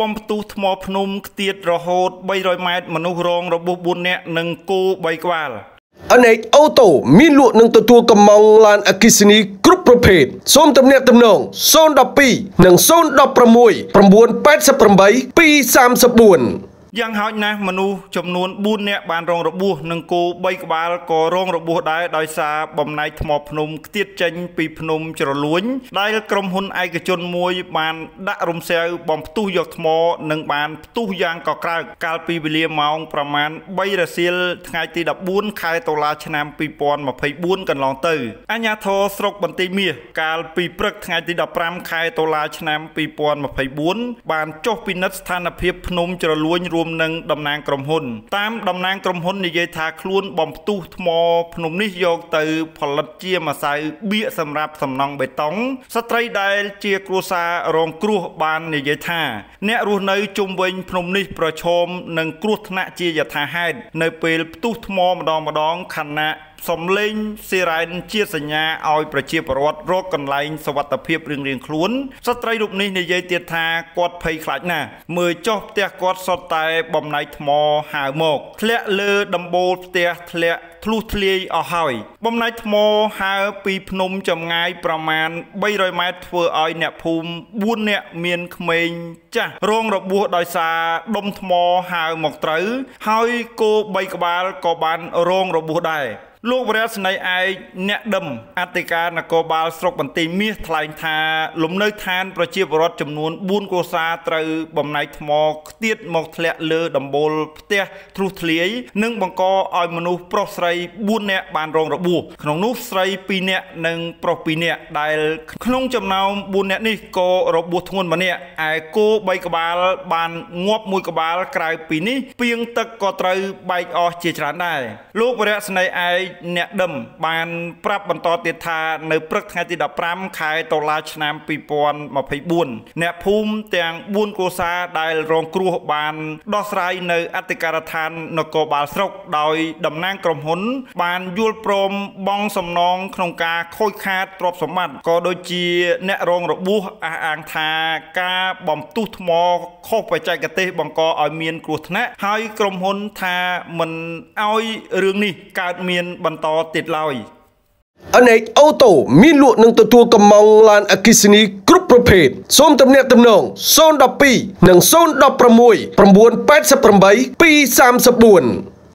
បំផ្ទុះថ្មភ្នំខ្ទាតរហូត300ម៉ែត្រមនុស្សរងរបួស4នាក់និងគោ3ក្បាលអនេកអូតូមានលក់និងទទួលកម្មង់ឡានអគិសនីគ្រប់ប្រភេទសូមទំនាក់ទំនង012និង016 988 234យ៉ាងហោចណាស់មនុស្សចំនួន4នាក់បានរងរបួសនិងគោ3ក្បាលក៏រងរបួសដែរដោយសារបំណែកថ្មភ្នំខ្ទាតចេញពីភ្នំជ្រលួញដែលក្រុមហ៊ុនឯកជនមួយ បានដាក់រំសាវបំផ្ទុះយកថ្មនិងបានផ្ទុះយ៉ាងកក្រើកកាលពីវេលាម៉ោងប្រមាណ3រសៀលថ្ងៃទី14ខែតុលាឆ្នាំ2024កន្លងទៅអាជ្ញាធរស្រុកបន្ទាយមាសកាល ពីព្រឹកថ្ងៃទី15ខែតុលាឆ្នាំ2024បានចុះពិនិត្យស្ថានភាពភ្នំជ្រលួញរួមមនឹងតំណាងក្រុមហ៊ុន តាមតំណាងក្រុមហ៊ុននិយាយថាខ្លួន បំផ្ទុះថ្មភ្នំនេះយកទៅផលិតជាម្សៅបៀកសម្រាប់សំណង់បេតុងស្ត្រីដែលជា គ្រួសាររងគ្រោះបាននិយាយថា អ្នករស់នៅជុំវិញភ្នំនេះ ប្រឈមនឹងគ្រោះថ្នាក់ជាយថាហេតុនៅពេលផ្ទុះថ្មម្ដងម្ដងខណៈសំលេងស៊ីរ៉ែនជាសញ្ញាឲ្យប្រជាពលរដ្ឋរកកន្លែងសុវត្ថិភាពរៀងរៀងខ្លួនស្ត្រីរូបនេះនិយាយទៀតថាគាត់ភ័យខ្លាចណាស់មើលចុះផ្ទះគាត់សុទ្ធតែ បំណៃថ្មហើមកធ្លាក់លើដំបូលផ្ទះធ្លាក់ធ្លុះធ្លាយអស់ហើយ បំណៃថ្មហើពី ភ្នំចម្ងាយប្រមាណ300ម៉ែត្រធ្វើឲ្យអ្នកភូមិ4នាក់មានក្មេងចាស់រងរបួសដោយសារដុំថ្មហើរមកត្រូវ ហើយគោ3ក្បាលក៏បានរងរបួសដែរលោកវរៈស្នៃឯកអ្នកដឹមអធិការនគរបាលស្រុកបន្ទាយមាសថ្លែងថា លំនៅឋានប្រជាពលរដ្ឋចំនួន4គ្រួសារត្រូវបំណែកថ្មខ្ទាត មកធ្លាក់លើដំបូលផ្ទះទ្រុសធ្លាយនិងបង្កឲ្យមនុស្សប្រុសស្រី4នាក់បានរងរបួសក្នុងនោះស្រី2នាក់និងប្រុស2នាក់ដែល ក្នុងចំណោម4នាក់នេះក៏របួសធ្ងន់ម្នាក់ឯគោ3ក្បាលបានងាប់មួយក្បាលក្រៅពីនេះពីងទឹកក៏ត្រូវបែកអស់ជាច្រើនដែរលោកវរៈស្នេហ៍ឯកអ្នកដឹម បាន ប្រាប់បន្តទៀតថានៅ ព្រឹកថ្ងៃទី15ខែតុលាឆ្នាំ2024អ្នក ភូមិទាំង4គ្រួសារដែលរងគ្រោះបានដោះស្រាយនៅអធិការដ្ឋាននគរបាលស្រុកដោយតំណាងក្រុមហ៊ុន បានយល់ព្រមបង់សំណងក្នុងការខូចខាតទ្រព្យសម្បត្តិក៏ដូចជា អ្នករងរបួសអះអាងថាការបំទុះថ្មខុសបច្ចេកទេសបង្កឲ្យមានគ្រោះថ្នាក់ហើយក្រុមហ៊ុនថាមិនឲ្យរឿងនេះកើតមានបន្តទៀតឡើយ NH Auto មានលក់និងទទួលកម្មង់ឡានអគ្គិសនីគ្រប់ប្រភេទសូមទំនាក់ទំនង012និង016 988 234